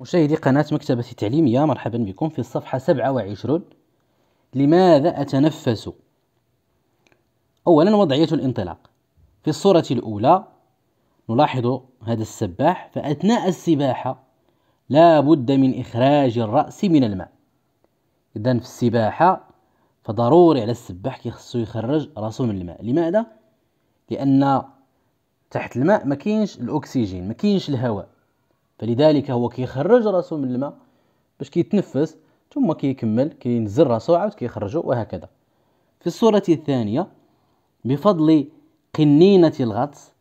مشاهدي قناة مكتبة التعليمية مرحبا بكم في الصفحة 27 لماذا أتنفس؟ أولا وضعية الانطلاق في الصورة الأولى نلاحظ هذا السباح فأثناء السباحة لا بد من إخراج الرأس من الماء إذا في السباحة فضروري على السباح كيخصو يخرج راسو من الماء لماذا؟ لأن تحت الماء ما كاينش الأكسجين ما كاينش الهواء فلذلك هو كيخرج راسو من الماء باش كيتنفس ثم كيكمل كينزل راسو عاود كيخرجو وهكذا في الصورة الثانية بفضل قنينة الغطس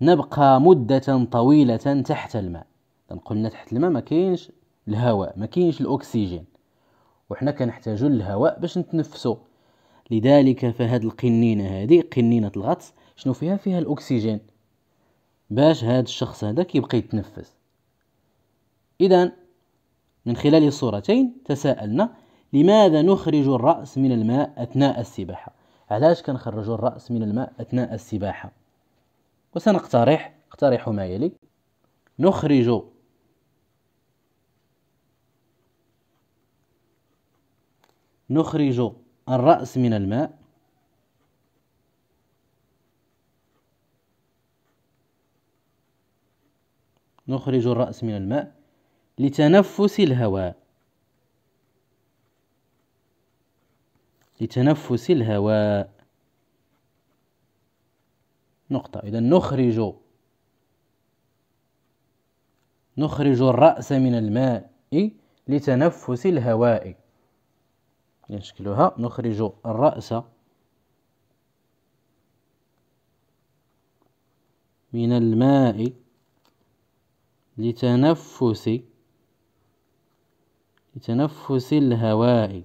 نبقى مدة طويلة تحت الماء قلنا تحت الماء ما كاينش الهواء ما كاينش الاكسجين وحنا كنحتاجو للهواء باش نتنفسو لذلك فهاد القنينه هذه قنينه الغطس شنو فيها فيها الاكسجين باش هاد الشخص هذا كيبقى يتنفس إذا من خلال الصورتين تساءلنا لماذا نخرج الرأس من الماء أثناء السباحة علاش كنخرج الرأس من الماء أثناء السباحة وسنقترح اقترح ما يلي نخرج نخرج الرأس من الماء نخرج الرأس من الماء لتنفس الهواء لتنفس الهواء نقطة إذا نخرج نخرج الرأس من الماء لتنفس الهواء شكلها نخرج الرأس من الماء لتنفس لتنفس الهواء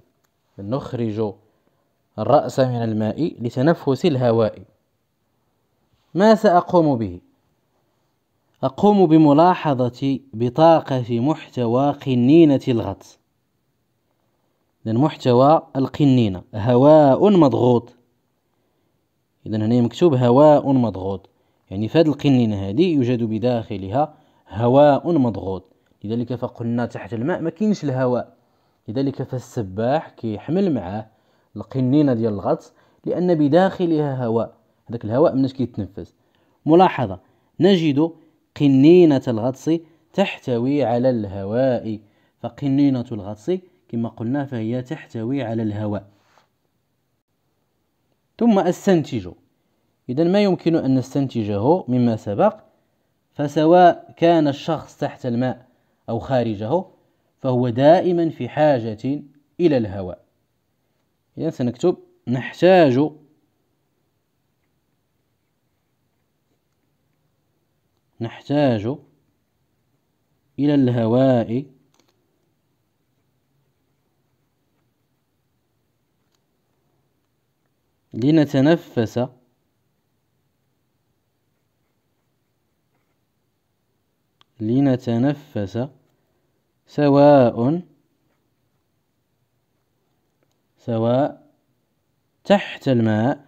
نخرج الرأس من الماء لتنفس الهواء ما سأقوم به؟ أقوم بملاحظة بطاقة محتوى قنينة الغط إذن محتوى القنينة هواء مضغوط إذن هنا مكتوب هواء مضغوط يعني في القنينة هذه يوجد بداخلها هواء مضغوط لذلك فقلنا تحت الماء ما كاينش الهواء لذلك فالسباح كيحمل معاه القنينه ديال الغطس لان بداخلها هواء هذاك الهواء مناش كيتنفس ملاحظه نجد قنينه الغطس تحتوي على الهواء فقنينه الغطس كما قلنا فهي تحتوي على الهواء ثم استنتج اذا ما يمكن ان نستنتجه مما سبق فسواء كان الشخص تحت الماء أو خارجه فهو دائما في حاجة إلى الهواء إذا سنكتب نحتاج نحتاج إلى الهواء لنتنفس لنتنفس سواء سواء تحت الماء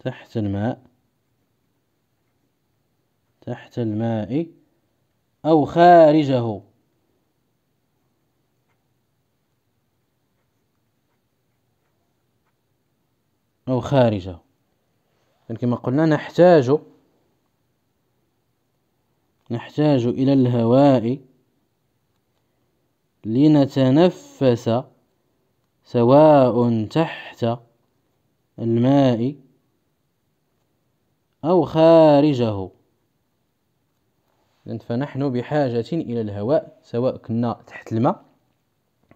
تحت الماء تحت الماء أو خارجه أو خارجه يعني كما قلنا نحتاج نحتاج إلى الهواء لنتنفس سواء تحت الماء أو خارجه فنحن بحاجة إلى الهواء سواء كنا تحت الماء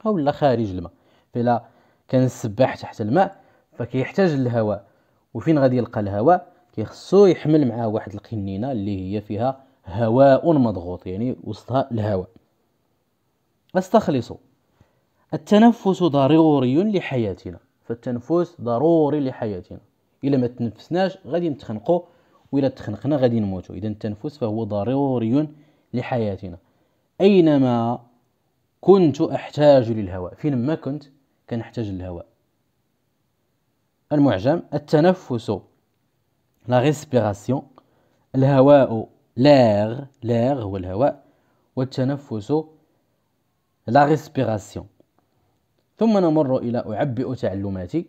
أو لا خارج الماء فلا كان السباح تحت الماء فكيحتاج للهواء وفين غادي يلقى الهواء كيخصو يحمل معاه واحد القنينة اللي هي فيها هواء مضغوط يعني وسطها الهواء استخلص التنفس ضروري لحياتنا فالتنفس ضروري لحياتنا الا ما تنفسناش غادي نتخنقوا والا تخنقنا غادي نموتوا اذا التنفس فهو ضروري لحياتنا اينما كنت احتاج للهواء فينما كنت كنحتاج للهواء المعجم التنفس لا ريسبيراسيون الهواء لاغ لاغ هو الهواء والتنفس لا ريسبيراسيون ثم نمر إلى أعبئ تعلماتي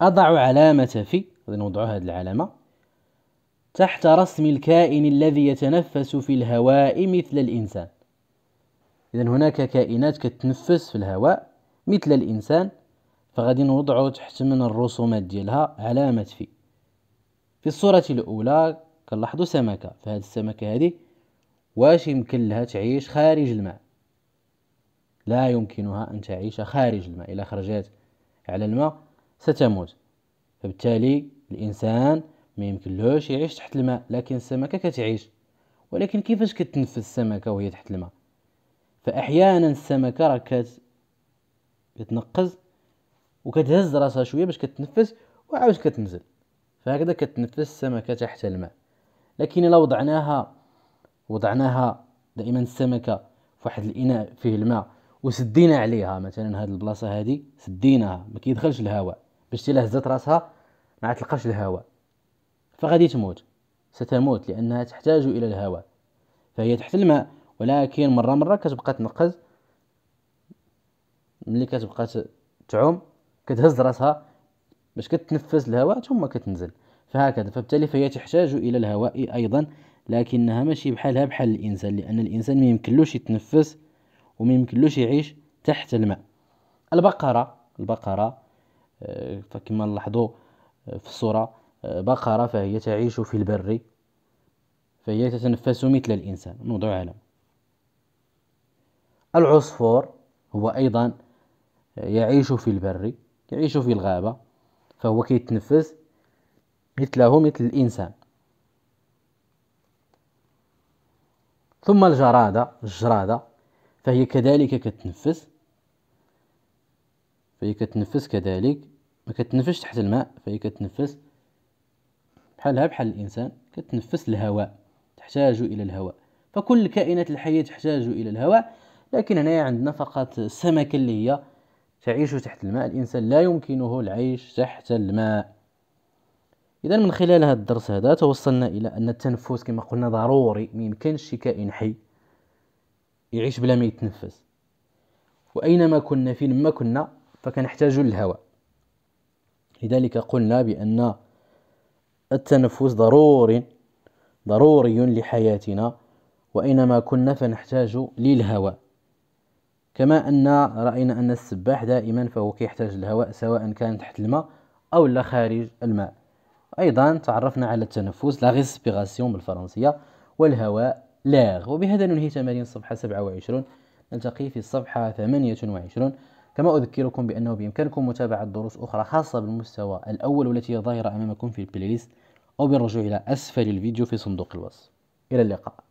أضع علامة في نوضع هذه العلامة تحت رسم الكائن الذي يتنفس في الهواء مثل الإنسان إذا هناك كائنات كتنفس في الهواء مثل الإنسان فغادي نوضعو تحت من الرسومات ديالها علامة في في الصورة الأولى كنلاحظوا سمكه فهاد السمكه هذه واش يمكن لها تعيش خارج الماء لا يمكنها ان تعيش خارج الماء الا خرجت على الماء ستموت فبالتالي الانسان ما يمكنلوش يعيش تحت الماء لكن السمكه كتعيش ولكن كيفاش كتنفس السمكه وهي تحت الماء فاحيانا السمكه راه كتنقز وكتهز راسها شويه باش كتنفس وعاود كتنزل فهكذا كتنفس السمكه تحت الماء لكن إلا وضعناها وضعناها دائما السمكة في واحد الإناء فيه الماء وسدينا عليها مثلا هذه البلاصة هذه سديناها ما كيدخلش الهواء باش تلا هزات راسها ما تلقاش الهواء فغادي تموت ستموت لأنها تحتاج إلى الهواء فهي تحت الماء ولكن مرة مرة كتبقى تنقز ملي كتبقى تعوم كتهز راسها باش كتنفس الهواء ثم كتنزل فهكذا فبالتالي فهي تحتاج الى الهواء ايضا لكنها ماشي بحالها بحال الانسان لان الانسان ما يمكنلوش يتنفس وما يمكنلوش يعيش تحت الماء البقره البقره آه، فكما نلاحظوا آه، في الصوره آه، بقره فهي تعيش في البر فهي تتنفس مثل الانسان نوضع علم العصفور هو ايضا يعيش في البر يعيش في الغابه فهو كيتنفس مثله مثل الإنسان ثم الجرادة الجرادة فهي كذلك كتنفس فهي كتنفس كذلك ما كتنفس تحت الماء فهي كتنفس بحالها بحال الإنسان كتنفس الهواء تحتاج إلى الهواء فكل الكائنات الحية تحتاج إلى الهواء لكن هنا عندنا فقط السمكة اللي هي تعيش تحت الماء الإنسان لا يمكنه العيش تحت الماء اذا من خلال هذا الدرس هذا توصلنا الى ان التنفس كما قلنا ضروري ما يمكنش شي كائن حي يعيش بلا ما يتنفس واينما كنا فينما كنا فكنحتاج للهواء لذلك قلنا بان التنفس ضروري ضروري لحياتنا واينما كنا فنحتاج للهواء كما ان راينا ان السباح دائما فهو كيحتاج للهواء سواء كان تحت الماء او لا خارج الماء أيضا تعرفنا على التنفس لا ريسبيراسيون بالفرنسية والهواء لاغ وبهذا ننهي تمارين الصفحة 27 نلتقي في الصفحة 28 كما أذكركم بأنه بإمكانكم متابعة دروس أخرى خاصة بالمستوى الأول والتي ظاهرة أمامكم في البلاي ليست أو بالرجوع إلى أسفل الفيديو في صندوق الوصف إلى اللقاء